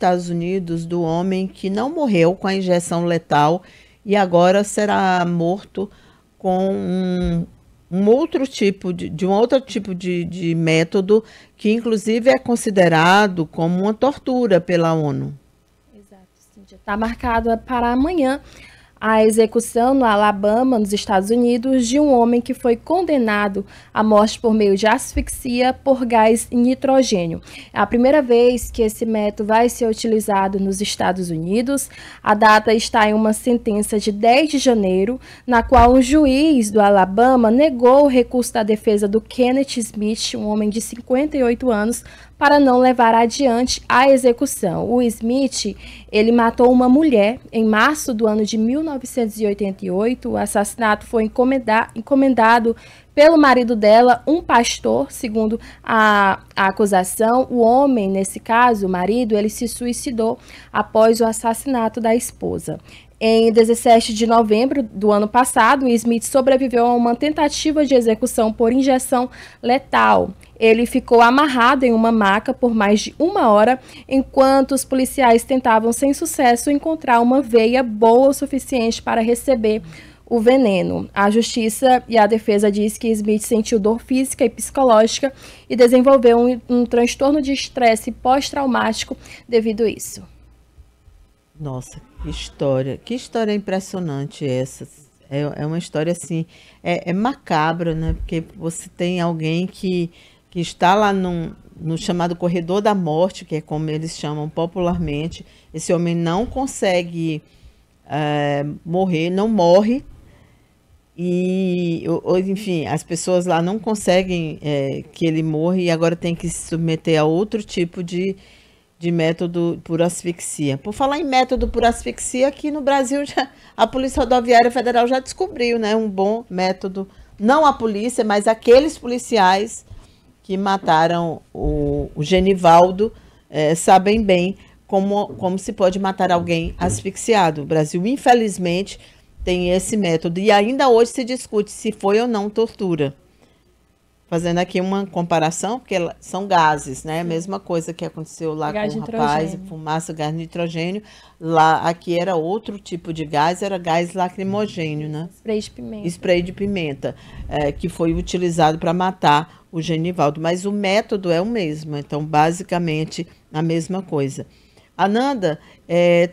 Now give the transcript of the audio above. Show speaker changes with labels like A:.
A: Estados Unidos do homem que não morreu com a injeção letal e agora será morto com um, um outro tipo de, de, um outro tipo de, de método que inclusive é considerado como uma tortura pela ONU. Exato,
B: Está marcada para amanhã a execução no Alabama, nos Estados Unidos, de um homem que foi condenado à morte por meio de asfixia por gás nitrogênio. É a primeira vez que esse método vai ser utilizado nos Estados Unidos. A data está em uma sentença de 10 de janeiro, na qual um juiz do Alabama negou o recurso da defesa do Kenneth Smith, um homem de 58 anos, para não levar adiante a execução. O Smith, ele matou uma mulher em março do ano de 19 1988, o assassinato foi encomendar, encomendado pelo marido dela, um pastor, segundo a, a, acusação. O homem, nesse caso, o marido, ele se suicidou após o assassinato da esposa. Em 17 de novembro do ano passado, Smith sobreviveu a uma tentativa de execução por injeção letal. Ele ficou amarrado em uma maca por mais de uma hora, enquanto os policiais tentavam sem sucesso encontrar uma veia boa o suficiente para receber o veneno. A justiça e a defesa diz que Smith sentiu dor física e psicológica e desenvolveu um, um transtorno de estresse pós-traumático devido a isso.
A: Nossa, que história. Que história impressionante essa. É, é uma história assim, é, é, macabra, né? Porque você tem alguém que, que está lá num, no chamado corredor da morte, que é como eles chamam popularmente. Esse homem não consegue é, morrer, não morre. E, enfim, as pessoas lá não conseguem é, que ele morra e agora tem que se submeter a outro tipo de, de método por asfixia. Por falar em método por asfixia, aqui no Brasil já, a Polícia Rodoviária Federal já descobriu né, um bom método, não a polícia, mas aqueles policiais que mataram o, o Genivaldo é, sabem bem como, como se pode matar alguém asfixiado. O Brasil, infelizmente, tem esse método e ainda hoje se discute se foi ou não tortura fazendo aqui uma comparação, porque são gases, né? Sim. Mesma coisa que aconteceu lá gás com o rapaz, fumaça, gás nitrogênio. Lá, aqui era outro tipo de gás, era gás lacrimogênio, né?
B: Spray de pimenta. Spray
A: de pimenta, é, que foi utilizado para matar o Genivaldo. Mas o método é o mesmo, então, basicamente, a mesma coisa. Ananda, é,